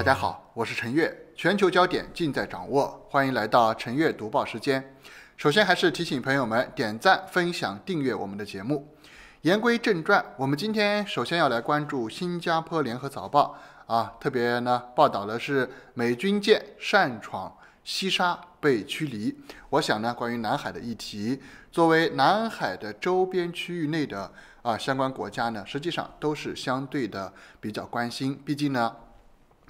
大家好，我是陈月，全球焦点尽在掌握，欢迎来到陈月读报时间。首先还是提醒朋友们点赞、分享、订阅我们的节目。言归正传，我们今天首先要来关注《新加坡联合早报》啊，特别呢报道的是美军舰擅闯西沙被驱离。我想呢，关于南海的议题，作为南海的周边区域内的啊相关国家呢，实际上都是相对的比较关心，毕竟呢。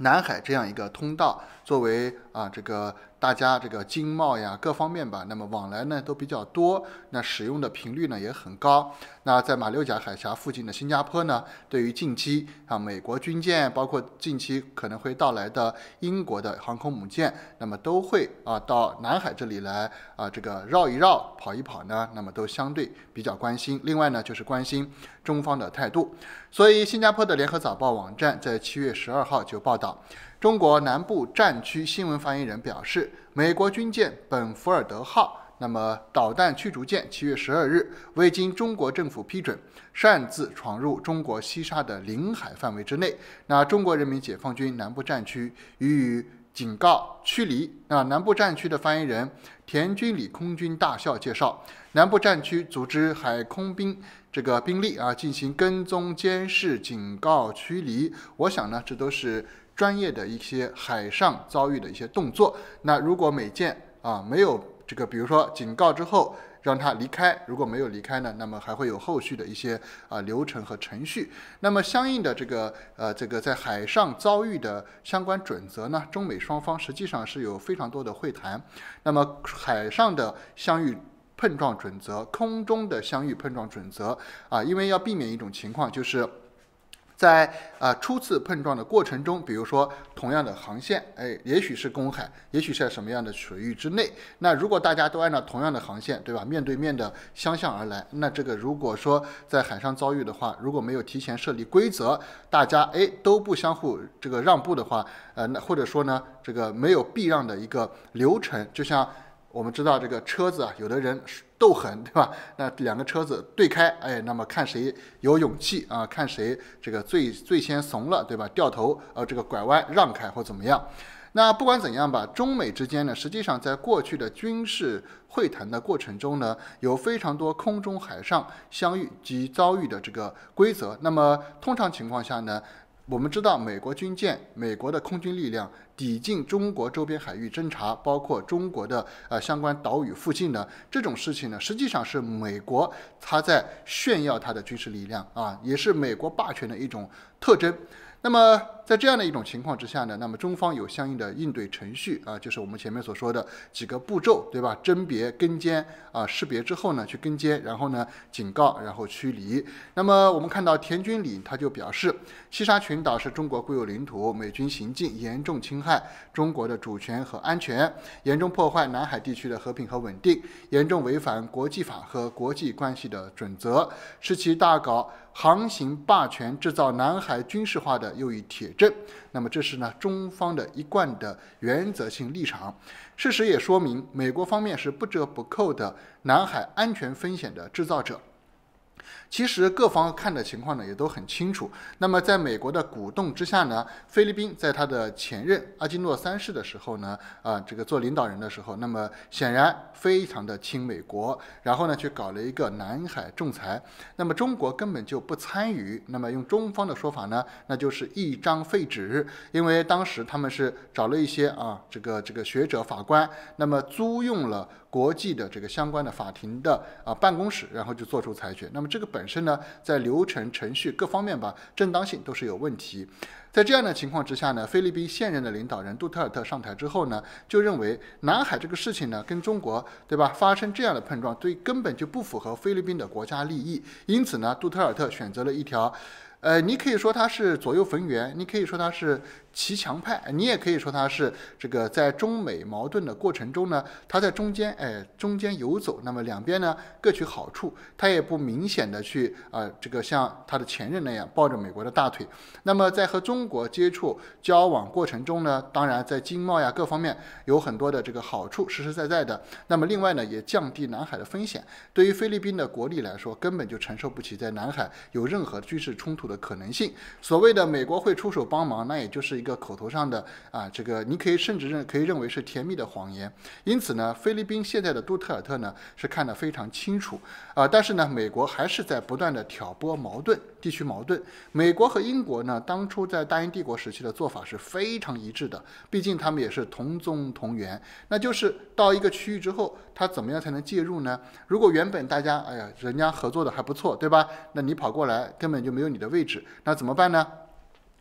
南海这样一个通道，作为啊这个。大家这个经贸呀各方面吧，那么往来呢都比较多，那使用的频率呢也很高。那在马六甲海峡附近的新加坡呢，对于近期啊美国军舰，包括近期可能会到来的英国的航空母舰，那么都会啊到南海这里来啊这个绕一绕、跑一跑呢，那么都相对比较关心。另外呢就是关心中方的态度。所以新加坡的联合早报网站在七月十二号就报道。中国南部战区新闻发言人表示，美国军舰本福尔德号，那么导弹驱逐舰七月十二日未经中国政府批准，擅自闯入中国西沙的领海范围之内，那中国人民解放军南部战区予以警告驱离。那南部战区的发言人田军里空军大校介绍，南部战区组织海空兵这个兵力啊进行跟踪监视、警告驱离。我想呢，这都是。专业的一些海上遭遇的一些动作，那如果美舰啊没有这个，比如说警告之后让它离开，如果没有离开呢，那么还会有后续的一些啊流程和程序。那么相应的这个呃这个在海上遭遇的相关准则呢，中美双方实际上是有非常多的会谈。那么海上的相遇碰撞准则，空中的相遇碰撞准则啊，因为要避免一种情况就是。在啊，初次碰撞的过程中，比如说同样的航线，哎，也许是公海，也许是在什么样的水域之内。那如果大家都按照同样的航线，对吧？面对面的相向而来，那这个如果说在海上遭遇的话，如果没有提前设立规则，大家哎都不相互这个让步的话，呃，那或者说呢，这个没有避让的一个流程，就像。我们知道这个车子啊，有的人斗狠，对吧？那两个车子对开，哎，那么看谁有勇气啊，看谁这个最最先怂了，对吧？掉头，呃，这个拐弯让开或怎么样？那不管怎样吧，中美之间呢，实际上在过去的军事会谈的过程中呢，有非常多空中海上相遇及遭遇的这个规则。那么通常情况下呢？我们知道，美国军舰、美国的空军力量抵近中国周边海域侦察，包括中国的呃相关岛屿附近呢，这种事情呢，实际上是美国他在炫耀他的军事力量啊，也是美国霸权的一种特征。那么，在这样的一种情况之下呢，那么中方有相应的应对程序啊，就是我们前面所说的几个步骤，对吧？甄别、跟监啊，识别之后呢，去跟监，然后呢，警告，然后驱离。那么我们看到田军里他就表示，西沙群岛是中国固有领土，美军行径严重侵害中国的主权和安全，严重破坏南海地区的和平和稳定，严重违反国际法和国际关系的准则，是其大搞航行霸权、制造南海军事化的又一铁。正，那么这是呢中方的一贯的原则性立场。事实也说明，美国方面是不折不扣的南海安全风险的制造者。其实各方看的情况呢也都很清楚。那么在美国的鼓动之下呢，菲律宾在他的前任阿基诺三世的时候呢，啊，这个做领导人的时候，那么显然非常的亲美国，然后呢去搞了一个南海仲裁。那么中国根本就不参与。那么用中方的说法呢，那就是一张废纸，因为当时他们是找了一些啊，这个这个学者法官，那么租用了。国际的这个相关的法庭的啊办公室，然后就做出裁决。那么这个本身呢，在流程程序各方面吧，正当性都是有问题。在这样的情况之下呢，菲律宾现任的领导人杜特尔特上台之后呢，就认为南海这个事情呢，跟中国对吧发生这样的碰撞，对根本就不符合菲律宾的国家利益。因此呢，杜特尔特选择了一条，呃，你可以说他是左右逢源，你可以说他是。骑墙派，你也可以说他是这个在中美矛盾的过程中呢，他在中间，哎，中间游走，那么两边呢各取好处，他也不明显的去啊，这个像他的前任那样抱着美国的大腿。那么在和中国接触交往过程中呢，当然在经贸呀各方面有很多的这个好处，实实在在的。那么另外呢，也降低南海的风险。对于菲律宾的国力来说，根本就承受不起在南海有任何军事冲突的可能性。所谓的美国会出手帮忙，那也就是。一个口头上的啊，这个你可以甚至认可以认为是甜蜜的谎言。因此呢，菲律宾现在的杜特尔特呢是看得非常清楚啊。但是呢，美国还是在不断的挑拨矛盾，地区矛盾。美国和英国呢，当初在大英帝国时期的做法是非常一致的，毕竟他们也是同宗同源。那就是到一个区域之后，他怎么样才能介入呢？如果原本大家哎呀，人家合作的还不错，对吧？那你跑过来根本就没有你的位置，那怎么办呢？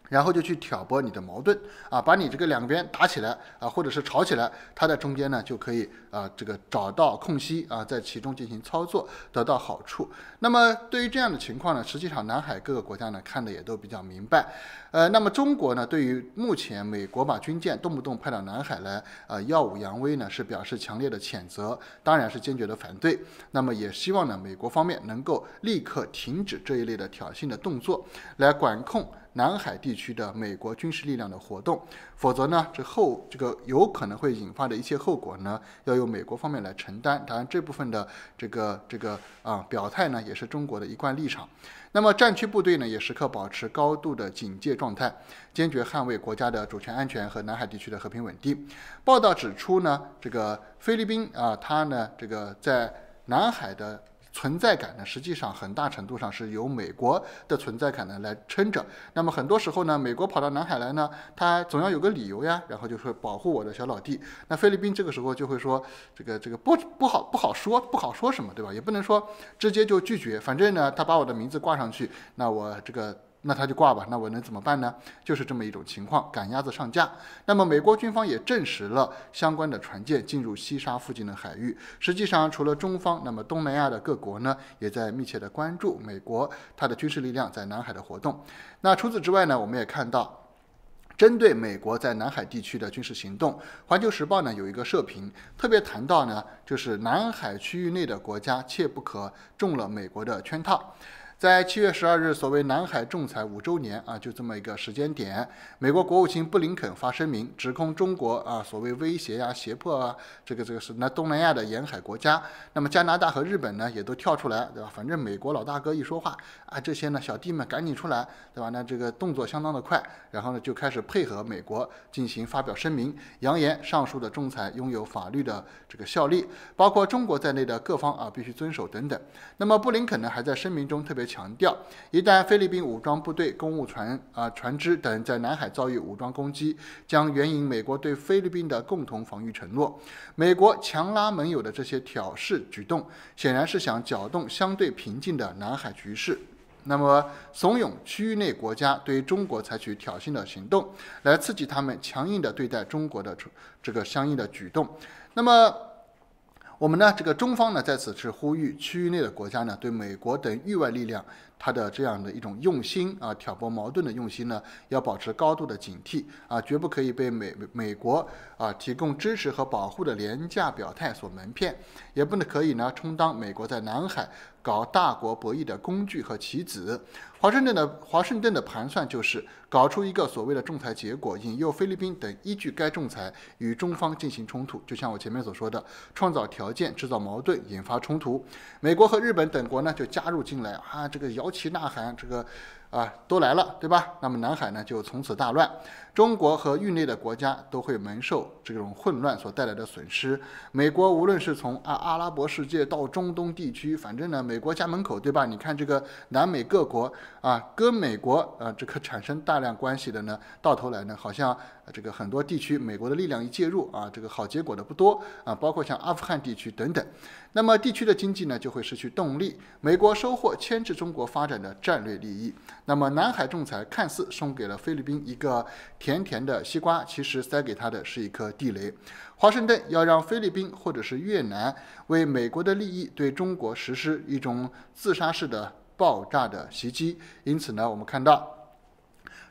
然后就去挑拨你的矛盾啊，把你这个两边打起来啊，或者是吵起来，他在中间呢就可以啊这个找到空隙啊，在其中进行操作得到好处。那么对于这样的情况呢，实际上南海各个国家呢看的也都比较明白。呃，那么中国呢对于目前美国把军舰动不动派到南海来啊耀武扬威呢，是表示强烈的谴责，当然是坚决的反对。那么也希望呢美国方面能够立刻停止这一类的挑衅的动作，来管控。南海地区的美国军事力量的活动，否则呢，这后这个有可能会引发的一切后果呢，要由美国方面来承担。当然，这部分的这个这个啊表态呢，也是中国的一贯立场。那么战区部队呢，也时刻保持高度的警戒状态，坚决捍卫国家的主权安全和南海地区的和平稳定。报道指出呢，这个菲律宾啊，它呢，这个在南海的。存在感呢，实际上很大程度上是由美国的存在感呢来撑着。那么很多时候呢，美国跑到南海来呢，他总要有个理由呀，然后就说保护我的小老弟。那菲律宾这个时候就会说，这个这个不不好不好说，不好说什么，对吧？也不能说直接就拒绝，反正呢，他把我的名字挂上去，那我这个。那他就挂吧，那我能怎么办呢？就是这么一种情况，赶鸭子上架。那么美国军方也证实了相关的船舰进入西沙附近的海域。实际上，除了中方，那么东南亚的各国呢，也在密切的关注美国它的军事力量在南海的活动。那除此之外呢，我们也看到，针对美国在南海地区的军事行动，《环球时报》呢有一个社评，特别谈到呢，就是南海区域内的国家切不可中了美国的圈套。在七月十二日，所谓南海仲裁五周年啊，就这么一个时间点，美国国务卿布林肯发声明，指控中国啊所谓威胁啊、胁迫啊，这个这个是那东南亚的沿海国家，那么加拿大和日本呢也都跳出来，对吧？反正美国老大哥一说话啊，这些呢小弟们赶紧出来，对吧？那这个动作相当的快，然后呢就开始配合美国进行发表声明，扬言上述的仲裁拥有法律的这个效力，包括中国在内的各方啊必须遵守等等。那么布林肯呢还在声明中特别。强调，一旦菲律宾武装部队、公务船啊、船只等在南海遭遇武装攻击，将援引美国对菲律宾的共同防御承诺。美国强拉盟友的这些挑事举动，显然是想搅动相对平静的南海局势。那么，怂恿区域内国家对中国采取挑衅的行动，来刺激他们强硬地对待中国的这个相应的举动。那么。我们呢，这个中方呢，在此是呼吁区域内的国家呢，对美国等域外力量，它的这样的一种用心啊，挑拨矛盾的用心呢，要保持高度的警惕啊，绝不可以被美美国啊提供支持和保护的廉价表态所蒙骗，也不能可以呢，充当美国在南海搞大国博弈的工具和棋子。华盛顿的华盛顿的盘算就是搞出一个所谓的仲裁结果，引诱菲律宾等依据该仲裁与中方进行冲突。就像我前面所说的，创造条件，制造矛盾，引发冲突。美国和日本等国呢，就加入进来啊，这个摇旗呐喊，这个。啊，都来了，对吧？那么南海呢，就从此大乱，中国和域内的国家都会蒙受这种混乱所带来的损失。美国无论是从阿阿拉伯世界到中东地区，反正呢，美国家门口，对吧？你看这个南美各国啊，跟美国啊，这可产生大量关系的呢，到头来呢，好像。这个很多地区，美国的力量一介入啊，这个好结果的不多啊，包括像阿富汗地区等等。那么地区的经济呢，就会失去动力。美国收获牵制中国发展的战略利益。那么南海仲裁看似送给了菲律宾一个甜甜的西瓜，其实塞给他的是一颗地雷。华盛顿要让菲律宾或者是越南为美国的利益对中国实施一种自杀式的爆炸的袭击。因此呢，我们看到。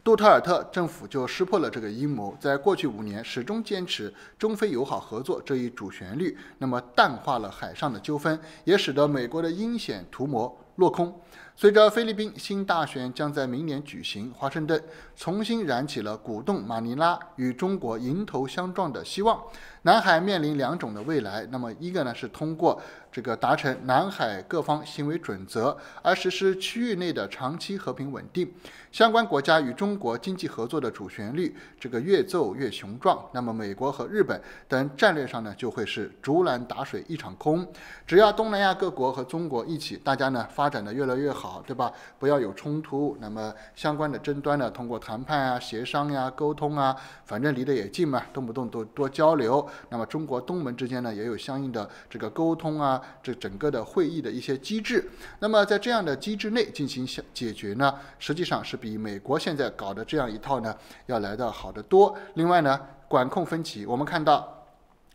杜特尔特政府就识破了这个阴谋，在过去五年始终坚持中非友好合作这一主旋律，那么淡化了海上的纠纷，也使得美国的阴险图谋落空。随着菲律宾新大选将在明年举行，华盛顿重新燃起了鼓动马尼拉与中国迎头相撞的希望。南海面临两种的未来，那么一个呢是通过这个达成南海各方行为准则而实施区域内的长期和平稳定，相关国家与中国经济合作的主旋律这个越奏越雄壮。那么美国和日本等战略上呢就会是竹篮打水一场空。只要东南亚各国和中国一起，大家呢发展的越来越好。好，对吧？不要有冲突。那么相关的争端呢，通过谈判啊、协商呀、沟通啊，反正离得也近嘛，动不动多多交流。那么中国东盟之间呢，也有相应的这个沟通啊，这整个的会议的一些机制。那么在这样的机制内进行解解决呢，实际上是比美国现在搞的这样一套呢要来的好的多。另外呢，管控分歧，我们看到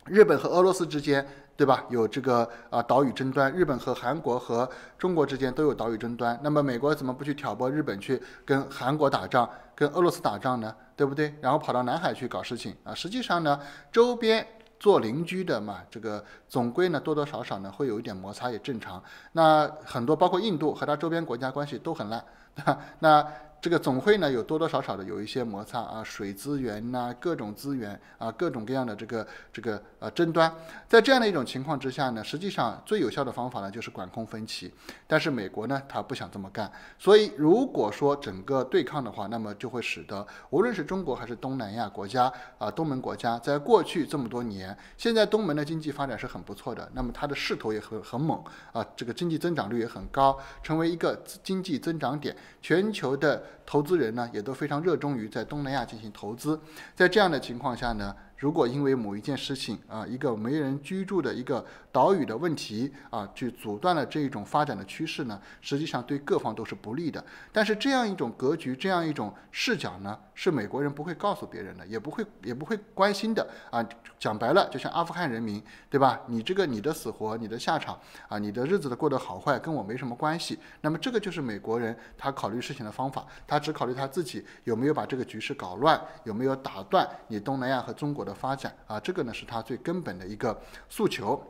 日本和俄罗斯之间。对吧？有这个啊，岛屿争端，日本和韩国和中国之间都有岛屿争端。那么美国怎么不去挑拨日本去跟韩国打仗、跟俄罗斯打仗呢？对不对？然后跑到南海去搞事情啊！实际上呢，周边做邻居的嘛，这个总归呢多多少少呢会有一点摩擦也正常。那很多包括印度和他周边国家关系都很烂，对 那。这个总会呢有多多少少的有一些摩擦啊，水资源呐，各种资源啊，各种各样的这个这个呃争端，在这样的一种情况之下呢，实际上最有效的方法呢就是管控分歧。但是美国呢，他不想这么干，所以如果说整个对抗的话，那么就会使得无论是中国还是东南亚国家啊，东盟国家，在过去这么多年，现在东盟的经济发展是很不错的，那么它的势头也很很猛啊，这个经济增长率也很高，成为一个经济增长点，全球的。投资人呢，也都非常热衷于在东南亚进行投资。在这样的情况下呢，如果因为某一件事情啊，一个没人居住的一个。岛屿的问题啊，去阻断了这一种发展的趋势呢，实际上对各方都是不利的。但是这样一种格局，这样一种视角呢，是美国人不会告诉别人的，也不会也不会关心的啊。讲白了，就像阿富汗人民，对吧？你这个你的死活，你的下场啊，你的日子的过得好坏，跟我没什么关系。那么这个就是美国人他考虑事情的方法，他只考虑他自己有没有把这个局势搞乱，有没有打断你东南亚和中国的发展啊，这个呢是他最根本的一个诉求。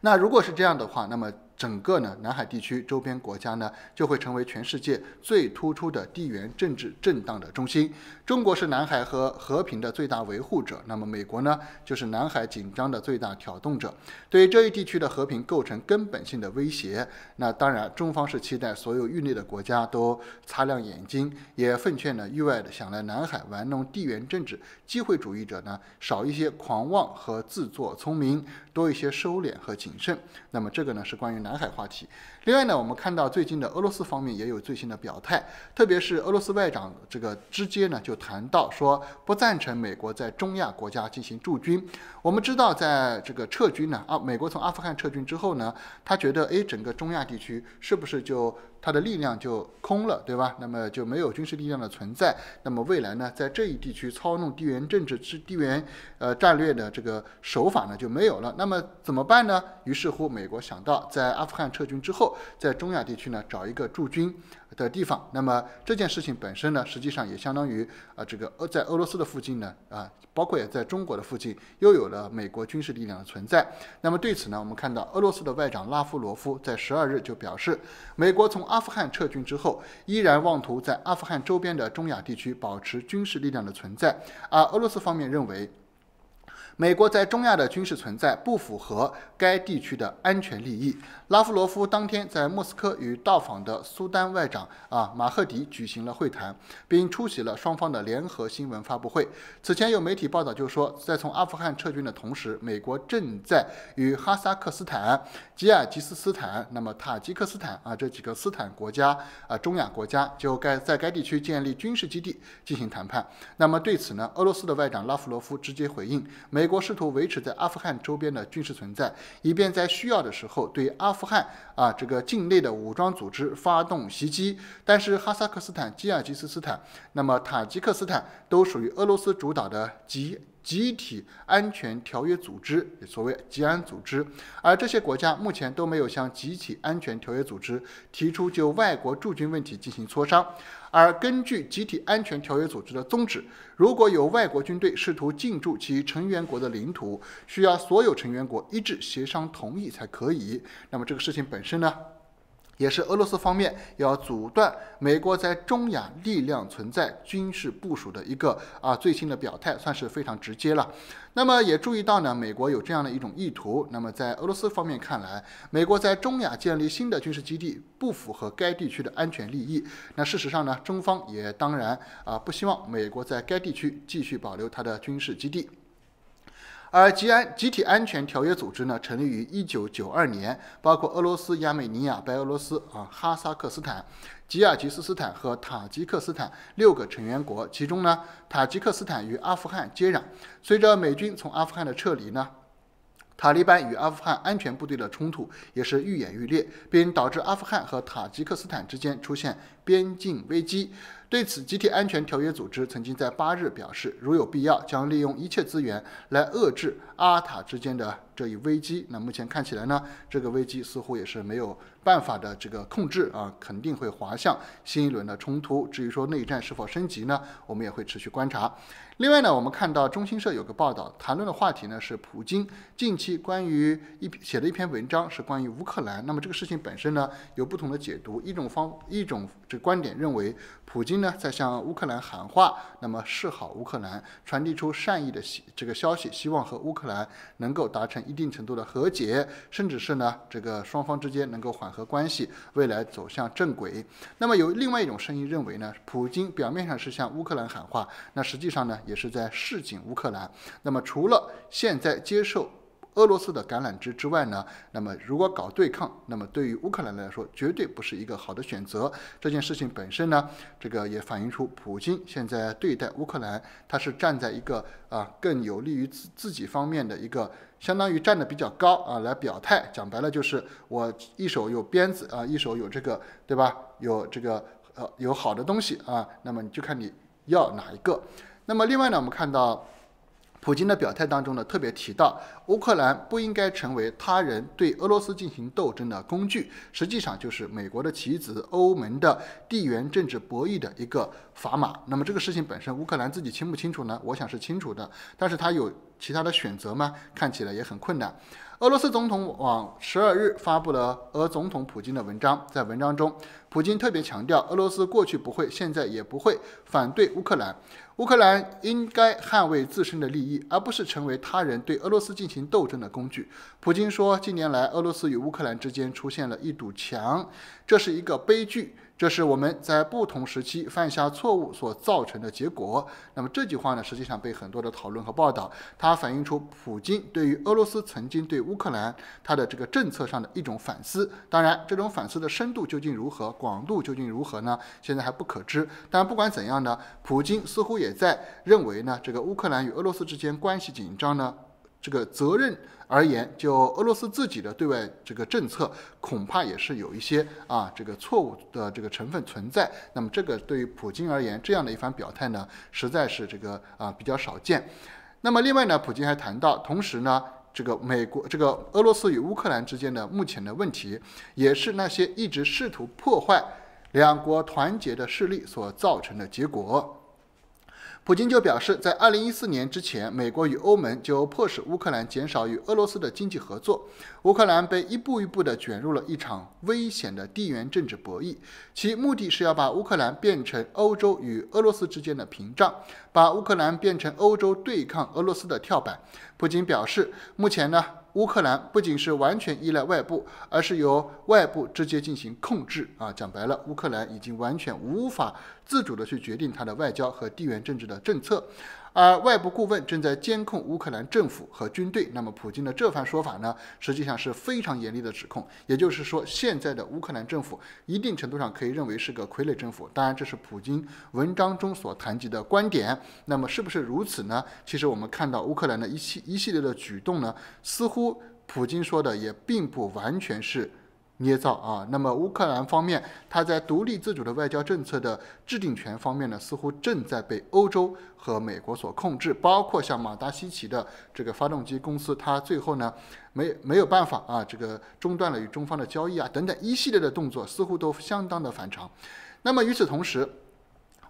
那如果是这样的话，那么。整个呢，南海地区周边国家呢，就会成为全世界最突出的地缘政治震荡的中心。中国是南海和和平的最大维护者，那么美国呢，就是南海紧张的最大挑动者，对这一地区的和平构成根本性的威胁。那当然，中方是期待所有域内的国家都擦亮眼睛，也奉劝呢域外的想来南海玩弄地缘政治机会主义者呢，少一些狂妄和自作聪明，多一些收敛和谨慎。那么这个呢，是关于南。南海话题。另外呢，我们看到最近的俄罗斯方面也有最新的表态，特别是俄罗斯外长这个直接呢就谈到说不赞成美国在中亚国家进行驻军。我们知道，在这个撤军呢啊，美国从阿富汗撤军之后呢，他觉得哎，整个中亚地区是不是就？它的力量就空了，对吧？那么就没有军事力量的存在。那么未来呢，在这一地区操弄地缘政治之地缘呃战略的这个手法呢就没有了。那么怎么办呢？于是乎，美国想到在阿富汗撤军之后，在中亚地区呢找一个驻军。的地方，那么这件事情本身呢，实际上也相当于啊，这个俄在俄罗斯的附近呢，啊，包括也在中国的附近，又有了美国军事力量的存在。那么对此呢，我们看到俄罗斯的外长拉夫罗夫在十二日就表示，美国从阿富汗撤军之后，依然妄图在阿富汗周边的中亚地区保持军事力量的存在，而俄罗斯方面认为。美国在中亚的军事存在不符合该地区的安全利益。拉夫罗夫当天在莫斯科与到访的苏丹外长啊马赫迪举行了会谈，并出席了双方的联合新闻发布会。此前有媒体报道就说，在从阿富汗撤军的同时，美国正在与哈萨克斯坦、吉尔吉斯斯坦、那么塔吉克斯坦啊这几个斯坦国家啊中亚国家就该在该地区建立军事基地进行谈判。那么对此呢，俄罗斯的外长拉夫罗夫直接回应美。美国试图维持在阿富汗周边的军事存在，以便在需要的时候对阿富汗啊这个境内的武装组织发动袭击。但是哈萨克斯坦、吉尔吉斯斯坦，那么塔吉克斯坦都属于俄罗斯主导的集。集体安全条约组织，所谓集安组织，而这些国家目前都没有向集体安全条约组织提出就外国驻军问题进行磋商。而根据集体安全条约组织的宗旨，如果有外国军队试图进驻其成员国的领土，需要所有成员国一致协商同意才可以。那么这个事情本身呢？也是俄罗斯方面要阻断美国在中亚力量存在、军事部署的一个啊最新的表态，算是非常直接了。那么也注意到呢，美国有这样的一种意图。那么在俄罗斯方面看来，美国在中亚建立新的军事基地不符合该地区的安全利益。那事实上呢，中方也当然啊不希望美国在该地区继续保留它的军事基地。而集安集体安全条约组织呢，成立于一九九二年，包括俄罗斯、亚美尼亚、白俄罗斯、啊哈萨克斯坦、吉尔吉斯斯坦和塔吉克斯坦六个成员国。其中呢，塔吉克斯坦与阿富汗接壤。随着美军从阿富汗的撤离呢，塔利班与阿富汗安全部队的冲突也是愈演愈烈，并导致阿富汗和塔吉克斯坦之间出现边境危机。对此，集体安全条约组织曾经在八日表示，如有必要，将利用一切资源来遏制阿塔之间的。这一危机，那目前看起来呢，这个危机似乎也是没有办法的这个控制啊，肯定会滑向新一轮的冲突。至于说内战是否升级呢，我们也会持续观察。另外呢，我们看到中新社有个报道，谈论的话题呢是普京近期关于一写的一篇文章是关于乌克兰。那么这个事情本身呢有不同的解读，一种方一种这观点认为，普京呢在向乌克兰喊话，那么示好乌克兰，传递出善意的这个消息，希望和乌克兰能够达成。一定程度的和解，甚至是呢，这个双方之间能够缓和关系，未来走向正轨。那么有另外一种声音认为呢，普京表面上是向乌克兰喊话，那实际上呢，也是在示警乌克兰。那么除了现在接受。俄罗斯的橄榄枝之外呢，那么如果搞对抗，那么对于乌克兰来说绝对不是一个好的选择。这件事情本身呢，这个也反映出普京现在对待乌克兰，他是站在一个啊更有利于自自己方面的一个，相当于站得比较高啊来表态。讲白了就是我一手有鞭子啊，一手有这个，对吧？有这个呃有好的东西啊，那么你就看你要哪一个。那么另外呢，我们看到。普京的表态当中呢，特别提到乌克兰不应该成为他人对俄罗斯进行斗争的工具，实际上就是美国的棋子、欧盟的地缘政治博弈的一个砝码。那么这个事情本身，乌克兰自己清不清楚呢？我想是清楚的，但是他有其他的选择吗？看起来也很困难。俄罗斯总统网十二日发布了俄总统普京的文章，在文章中，普京特别强调，俄罗斯过去不会，现在也不会反对乌克兰。乌克兰应该捍卫自身的利益，而不是成为他人对俄罗斯进行斗争的工具。普京说，近年来俄罗斯与乌克兰之间出现了一堵墙，这是一个悲剧。这是我们在不同时期犯下错误所造成的结果。那么这句话呢，实际上被很多的讨论和报道，它反映出普京对于俄罗斯曾经对乌克兰他的这个政策上的一种反思。当然，这种反思的深度究竟如何，广度究竟如何呢？现在还不可知。但不管怎样呢，普京似乎也在认为呢，这个乌克兰与俄罗斯之间关系紧张呢。这个责任而言，就俄罗斯自己的对外这个政策，恐怕也是有一些啊这个错误的这个成分存在。那么这个对于普京而言，这样的一番表态呢，实在是这个啊比较少见。那么另外呢，普京还谈到，同时呢，这个美国、这个俄罗斯与乌克兰之间的目前的问题，也是那些一直试图破坏两国团结的势力所造成的结果。普京就表示，在2014年之前，美国与欧盟就迫使乌克兰减少与俄罗斯的经济合作。乌克兰被一步一步地卷入了一场危险的地缘政治博弈，其目的是要把乌克兰变成欧洲与俄罗斯之间的屏障，把乌克兰变成欧洲对抗俄罗斯的跳板。普京表示，目前呢。乌克兰不仅是完全依赖外部，而是由外部直接进行控制啊！讲白了，乌克兰已经完全无法自主地去决定它的外交和地缘政治的政策。而外部顾问正在监控乌克兰政府和军队。那么，普京的这番说法呢，实际上是非常严厉的指控。也就是说，现在的乌克兰政府一定程度上可以认为是个傀儡政府。当然，这是普京文章中所谈及的观点。那么，是不是如此呢？其实，我们看到乌克兰的一系一系列的举动呢，似乎普京说的也并不完全是。捏造啊！那么乌克兰方面，他在独立自主的外交政策的制定权方面呢，似乎正在被欧洲和美国所控制。包括像马达西奇的这个发动机公司，它最后呢，没没有办法啊，这个中断了与中方的交易啊，等等一系列的动作，似乎都相当的反常。那么与此同时，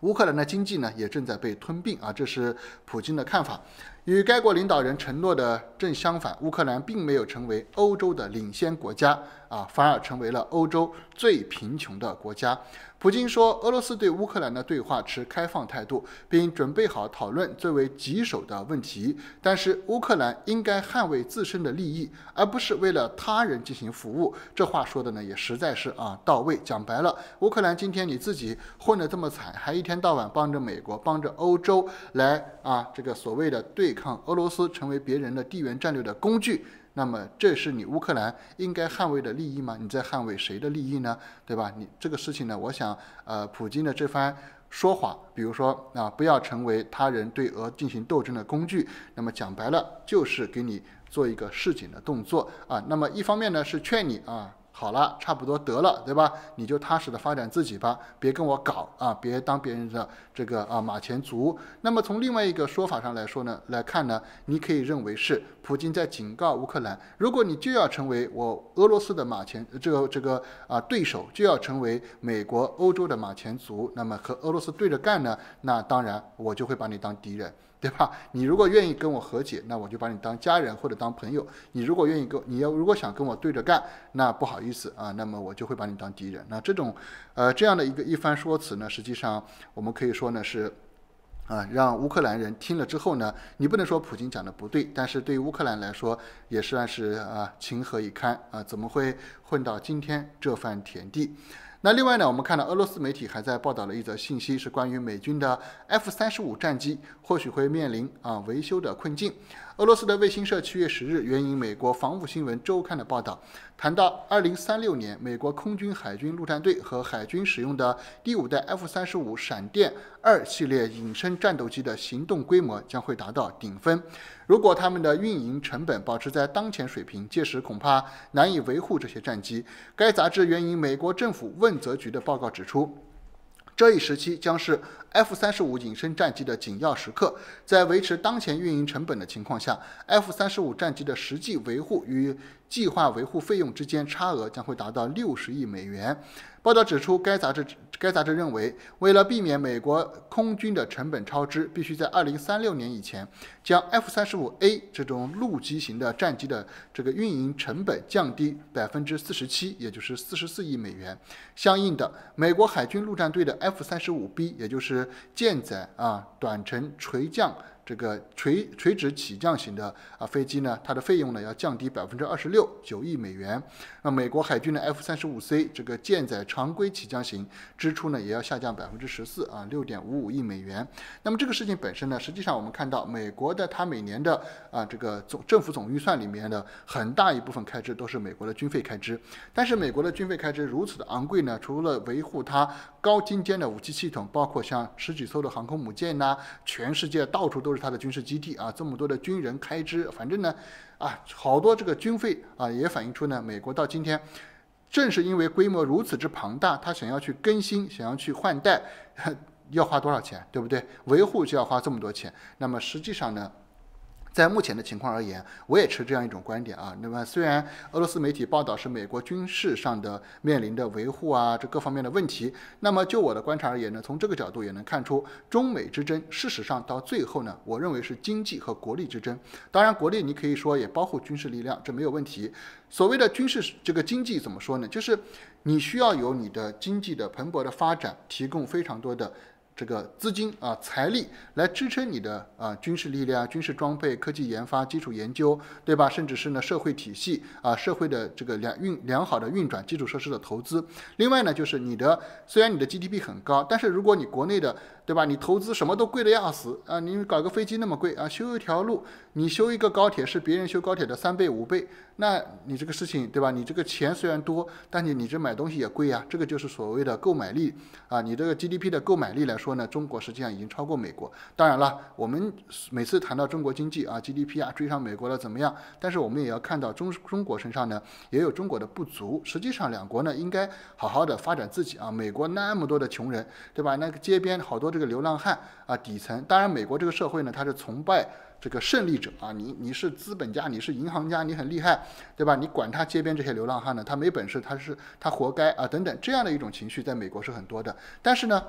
乌克兰的经济呢，也正在被吞并啊，这是普京的看法。与该国领导人承诺的正相反，乌克兰并没有成为欧洲的领先国家。啊，反而成为了欧洲最贫穷的国家。普京说，俄罗斯对乌克兰的对话持开放态度，并准备好讨论最为棘手的问题。但是，乌克兰应该捍卫自身的利益，而不是为了他人进行服务。这话说的呢，也实在是啊到位。讲白了，乌克兰今天你自己混得这么惨，还一天到晚帮着美国、帮着欧洲来啊，这个所谓的对抗俄罗斯，成为别人的地缘战略的工具。那么这是你乌克兰应该捍卫的利益吗？你在捍卫谁的利益呢？对吧？你这个事情呢，我想，呃，普京的这番说法，比如说啊，不要成为他人对俄进行斗争的工具，那么讲白了就是给你做一个示警的动作啊。那么一方面呢是劝你啊。好了，差不多得了，对吧？你就踏实的发展自己吧，别跟我搞啊，别当别人的这个啊马前卒。那么从另外一个说法上来说呢，来看呢，你可以认为是普京在警告乌克兰：如果你就要成为我俄罗斯的马前，这个这个啊对手就要成为美国欧洲的马前卒，那么和俄罗斯对着干呢，那当然我就会把你当敌人。对吧？你如果愿意跟我和解，那我就把你当家人或者当朋友；你如果愿意跟你要，如果想跟我对着干，那不好意思啊，那么我就会把你当敌人。那这种，呃，这样的一个一番说辞呢，实际上我们可以说呢是，啊，让乌克兰人听了之后呢，你不能说普京讲的不对，但是对于乌克兰来说，也算是啊，情何以堪啊？怎么会混到今天这番田地？那另外呢，我们看到俄罗斯媒体还在报道了一则信息，是关于美军的 F 三十五战机或许会面临啊维修的困境。俄罗斯的卫星社七月十日援引美国《防务新闻周刊》的报道，谈到二零三六年，美国空军、海军陆战队和海军使用的第五代 F 三十五闪电二系列隐身战斗机的行动规模将会达到顶峰。如果他们的运营成本保持在当前水平，届时恐怕难以维护这些战机。该杂志援引美国政府问责局的报告指出。这一时期将是 F 三十五隐身战机的紧要时刻，在维持当前运营成本的情况下，F 三十五战机的实际维护与计划维护费用之间差额将会达到六十亿美元。报道指出，该杂志该杂志认为，为了避免美国空军的成本超支，必须在二零三六年以前将 F 三十五 A 这种陆基型的战机的这个运营成本降低百分之四十七，也就是四十四亿美元。相应的，美国海军陆战队的 F 三十五 B，也就是舰载啊短程垂降。这个垂垂直起降型的啊飞机呢，它的费用呢要降低百分之二十六，九亿美元。那美国海军的 F 三十五 C 这个舰载常规起降型支出呢，也要下降百分之十四啊，六点五五亿美元。那么这个事情本身呢，实际上我们看到美国的它每年的啊这个总政府总预算里面的很大一部分开支都是美国的军费开支。但是美国的军费开支如此的昂贵呢，除了维护它高精尖的武器系统，包括像十几艘的航空母舰呐，全世界到处都。都是他的军事基地啊，这么多的军人开支，反正呢，啊，好多这个军费啊，也反映出呢，美国到今天，正是因为规模如此之庞大，他想要去更新，想要去换代，要花多少钱，对不对？维护就要花这么多钱，那么实际上呢？在目前的情况而言，我也持这样一种观点啊。那么，虽然俄罗斯媒体报道是美国军事上的面临的维护啊这各方面的问题，那么就我的观察而言呢，从这个角度也能看出，中美之争事实上到最后呢，我认为是经济和国力之争。当然，国力你可以说也包括军事力量，这没有问题。所谓的军事这个经济怎么说呢？就是你需要有你的经济的蓬勃的发展，提供非常多的。这个资金啊，财力来支撑你的啊军事力量、军事装备、科技研发、基础研究，对吧？甚至是呢社会体系啊社会的这个良运良好的运转基础设施的投资。另外呢，就是你的虽然你的 GDP 很高，但是如果你国内的。对吧？你投资什么都贵的要死啊！你搞个飞机那么贵啊？修一条路，你修一个高铁是别人修高铁的三倍五倍，那你这个事情对吧？你这个钱虽然多，但你你这买东西也贵呀。这个就是所谓的购买力啊！你这个 GDP 的购买力来说呢，中国实际上已经超过美国。当然了，我们每次谈到中国经济啊，GDP 啊，追上美国了怎么样？但是我们也要看到中中国身上呢，也有中国的不足。实际上，两国呢应该好好的发展自己啊！美国那么多的穷人，对吧？那个街边好多。这个流浪汉啊，底层，当然美国这个社会呢，他是崇拜这个胜利者啊，你你是资本家，你是银行家，你很厉害，对吧？你管他街边这些流浪汉呢，他没本事，他是他活该啊，等等，这样的一种情绪在美国是很多的，但是呢。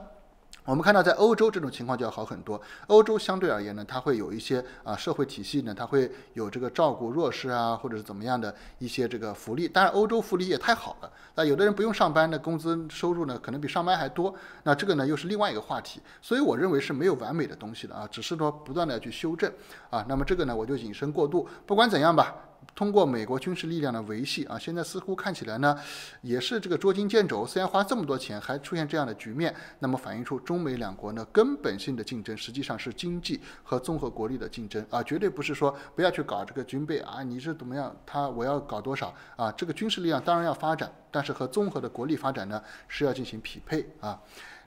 我们看到，在欧洲这种情况就要好很多。欧洲相对而言呢，它会有一些啊社会体系呢，它会有这个照顾弱势啊，或者是怎么样的一些这个福利。但是欧洲福利也太好了，那有的人不用上班的工资收入呢，可能比上班还多。那这个呢，又是另外一个话题。所以我认为是没有完美的东西的啊，只是说不断的去修正啊。那么这个呢，我就引申过度。不管怎样吧。通过美国军事力量的维系啊，现在似乎看起来呢，也是这个捉襟见肘。虽然花这么多钱，还出现这样的局面，那么反映出中美两国呢，根本性的竞争实际上是经济和综合国力的竞争啊，绝对不是说不要去搞这个军备啊，你是怎么样？他我要搞多少啊？这个军事力量当然要发展，但是和综合的国力发展呢，是要进行匹配啊。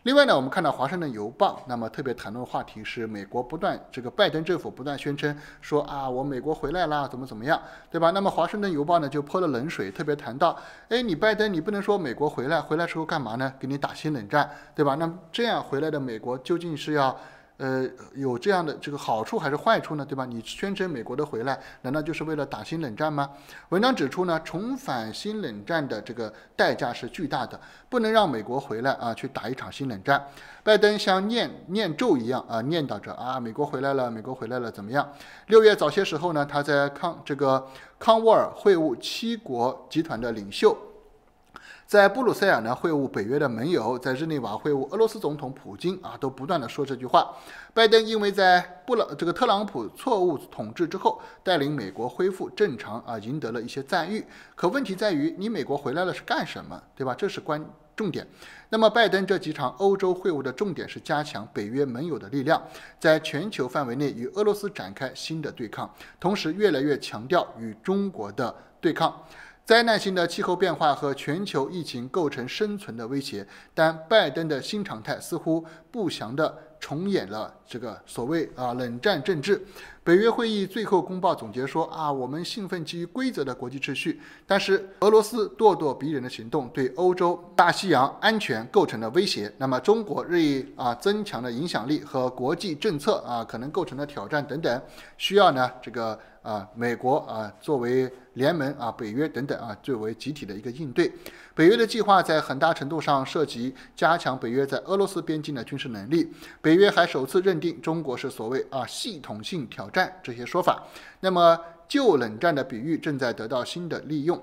另外呢，我们看到《华盛顿邮报》，那么特别谈论话题是美国不断这个拜登政府不断宣称说啊，我美国回来啦，怎么怎么样，对吧？那么《华盛顿邮报》呢就泼了冷水，特别谈到，哎，你拜登你不能说美国回来，回来时候干嘛呢？给你打新冷战，对吧？那这样回来的美国究竟是要？呃，有这样的这个好处还是坏处呢，对吧？你宣称美国的回来，难道就是为了打新冷战吗？文章指出呢，重返新冷战的这个代价是巨大的，不能让美国回来啊，去打一场新冷战。拜登像念念咒一样啊，念叨着啊，美国回来了，美国回来了，怎么样？六月早些时候呢，他在康这个康沃尔会晤七国集团的领袖。在布鲁塞尔呢会晤北约的盟友，在日内瓦会晤俄罗斯总统普京啊，都不断的说这句话。拜登因为在布朗这个特朗普错误统治之后，带领美国恢复正常啊，赢得了一些赞誉。可问题在于，你美国回来了是干什么？对吧？这是关重点。那么拜登这几场欧洲会晤的重点是加强北约盟友的力量，在全球范围内与俄罗斯展开新的对抗，同时越来越强调与中国的对抗。灾难性的气候变化和全球疫情构成生存的威胁，但拜登的新常态似乎不祥的重演了这个所谓啊冷战政治。北约会议最后公报总结说啊，我们兴奋基于规则的国际秩序，但是俄罗斯咄咄逼人的行动对欧洲大西洋安全构成了威胁。那么中国日益啊增强的影响力和国际政策啊可能构成的挑战等等，需要呢这个。啊，美国啊，作为联盟啊，北约等等啊，作为集体的一个应对，北约的计划在很大程度上涉及加强北约在俄罗斯边境的军事能力。北约还首次认定中国是所谓啊系统性挑战这些说法。那么，旧冷战的比喻正在得到新的利用。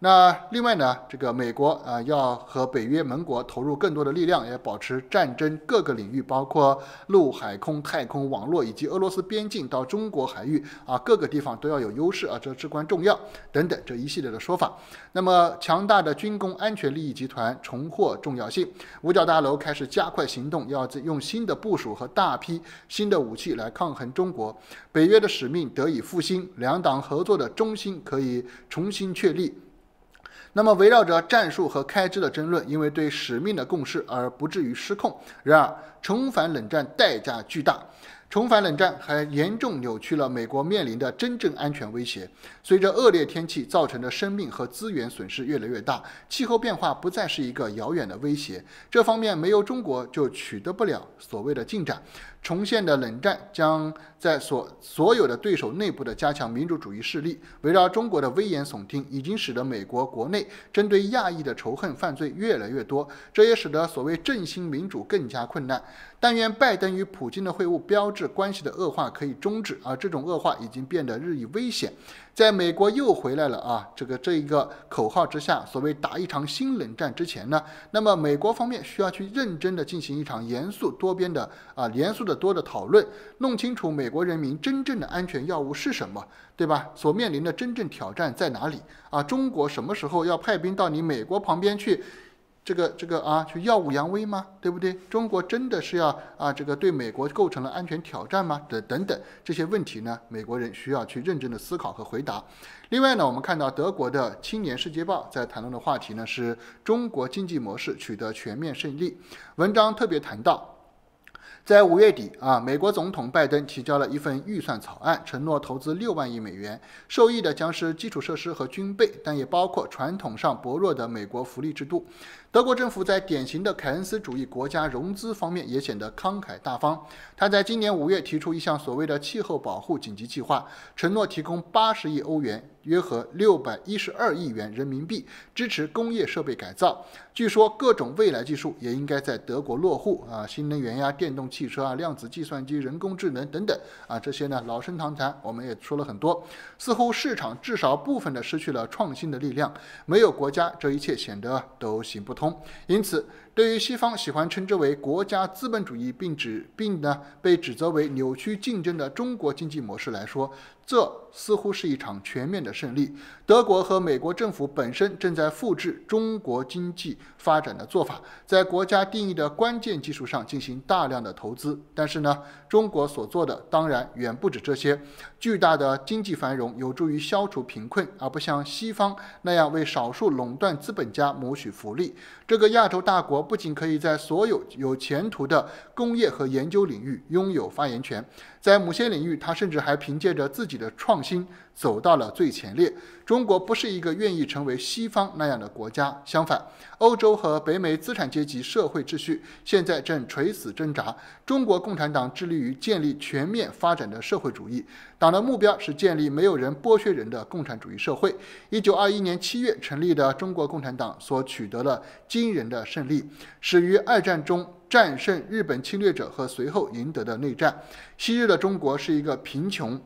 那另外呢，这个美国啊要和北约盟国投入更多的力量，也保持战争各个领域，包括陆海空太空网络以及俄罗斯边境到中国海域啊各个地方都要有优势啊，这至关重要等等这一系列的说法。那么强大的军工安全利益集团重获重要性，五角大楼开始加快行动，要用新的部署和大批新的武器来抗衡中国。北约的使命得以复兴，两党合作的中心可以重新确立。那么围绕着战术和开支的争论，因为对使命的共识而不至于失控。然而，重返冷战代价巨大。重返冷战还严重扭曲了美国面临的真正安全威胁。随着恶劣天气造成的生命和资源损失越来越大，气候变化不再是一个遥远的威胁。这方面没有中国就取得不了所谓的进展。重现的冷战将在所所有的对手内部的加强民主主义势力，围绕中国的危言耸听已经使得美国国内针对亚裔的仇恨犯罪越来越多，这也使得所谓振兴民主更加困难。但愿拜登与普京的会晤标志关系的恶化可以终止，啊！这种恶化已经变得日益危险。在美国又回来了啊！这个这一个口号之下，所谓打一场新冷战之前呢，那么美国方面需要去认真的进行一场严肃多边的啊严肃的多的讨论，弄清楚美国人民真正的安全要务是什么，对吧？所面临的真正挑战在哪里？啊，中国什么时候要派兵到你美国旁边去？这个这个啊，去耀武扬威吗？对不对？中国真的是要啊，这个对美国构成了安全挑战吗？等等等这些问题呢，美国人需要去认真的思考和回答。另外呢，我们看到德国的《青年世界报》在谈论的话题呢，是中国经济模式取得全面胜利。文章特别谈到。在五月底，啊，美国总统拜登提交了一份预算草案，承诺投资六万亿美元，受益的将是基础设施和军备，但也包括传统上薄弱的美国福利制度。德国政府在典型的凯恩斯主义国家融资方面也显得慷慨大方，他在今年五月提出一项所谓的气候保护紧急计划，承诺提供八十亿欧元。约合六百一十二亿元人民币支持工业设备改造。据说各种未来技术也应该在德国落户啊，新能源呀、电动汽车啊、量子计算机、人工智能等等啊，这些呢老生常谈，我们也说了很多。似乎市场至少部分的失去了创新的力量，没有国家，这一切显得都行不通。因此。对于西方喜欢称之为“国家资本主义”并指并呢被指责为扭曲竞争的中国经济模式来说，这似乎是一场全面的胜利。德国和美国政府本身正在复制中国经济发展的做法，在国家定义的关键技术上进行大量的投资。但是呢，中国所做的当然远不止这些。巨大的经济繁荣有助于消除贫困，而不像西方那样为少数垄断资本家谋取福利。这个亚洲大国。不仅可以在所有有前途的工业和研究领域拥有发言权，在某些领域，他甚至还凭借着自己的创新走到了最前列。中国不是一个愿意成为西方那样的国家，相反，欧洲和北美资产阶级社会秩序现在正垂死挣扎。中国共产党致力于建立全面发展的社会主义。党的目标是建立没有人剥削人的共产主义社会。一九二一年七月成立的中国共产党所取得了惊人的胜利，始于二战中战胜日本侵略者和随后赢得的内战。昔日的中国是一个贫穷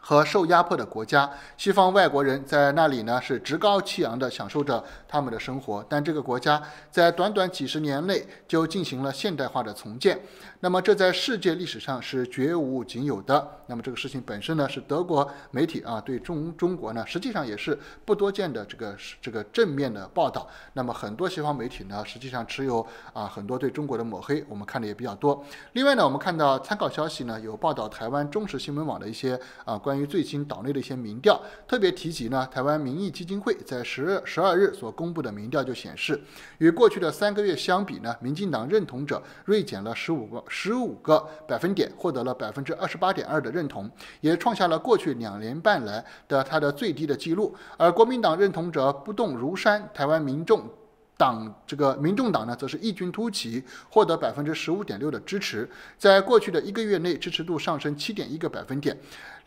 和受压迫的国家，西方外国人在那里呢是趾高气扬地享受着他们的生活。但这个国家在短短几十年内就进行了现代化的重建。那么这在世界历史上是绝无仅有的。那么这个事情本身呢，是德国媒体啊对中中国呢，实际上也是不多见的这个这个正面的报道。那么很多西方媒体呢，实际上持有啊很多对中国的抹黑，我们看的也比较多。另外呢，我们看到参考消息呢有报道台湾中时新闻网的一些啊关于最新岛内的一些民调，特别提及呢台湾民意基金会在十十二日所公布的民调就显示，与过去的三个月相比呢，民进党认同者锐减了十五个。十五个百分点获得了百分之二十八点二的认同，也创下了过去两年半来的它的最低的记录。而国民党认同者不动如山，台湾民众党这个民众党呢，则是异军突起，获得百分之十五点六的支持，在过去的一个月内支持度上升七点一个百分点。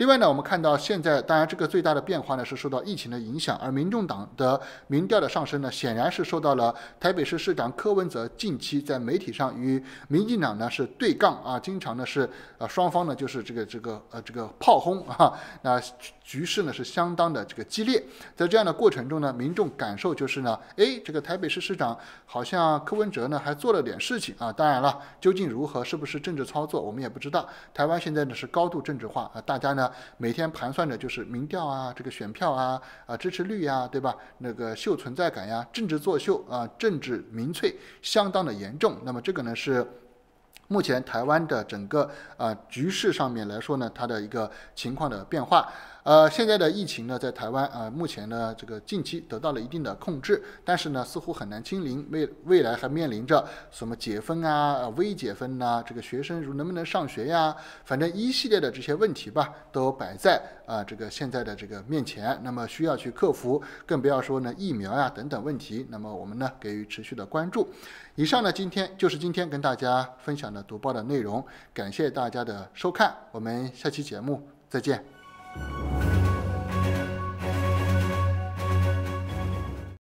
另外呢，我们看到现在，当然这个最大的变化呢是受到疫情的影响，而民众党的民调的上升呢，显然是受到了台北市市长柯文哲近期在媒体上与民进党呢是对杠啊，经常呢是啊双方呢就是这个这个呃这个炮轰啊，那局势呢是相当的这个激烈，在这样的过程中呢，民众感受就是呢，哎，这个台北市市长好像柯文哲呢还做了点事情啊，当然了，究竟如何是不是政治操作，我们也不知道。台湾现在呢是高度政治化啊，大家呢。每天盘算着就是民调啊，这个选票啊，啊支持率呀，对吧？那个秀存在感呀，政治作秀啊，政治民粹相当的严重。那么这个呢是目前台湾的整个啊局势上面来说呢，它的一个情况的变化。呃，现在的疫情呢，在台湾啊，目前呢，这个近期得到了一定的控制，但是呢，似乎很难清零。未未来还面临着什么解封啊、微解封呐，这个学生如能不能上学呀？反正一系列的这些问题吧，都摆在啊这个现在的这个面前，那么需要去克服。更不要说呢疫苗呀等等问题。那么我们呢，给予持续的关注。以上呢，今天就是今天跟大家分享的读报的内容。感谢大家的收看，我们下期节目再见。Thank you.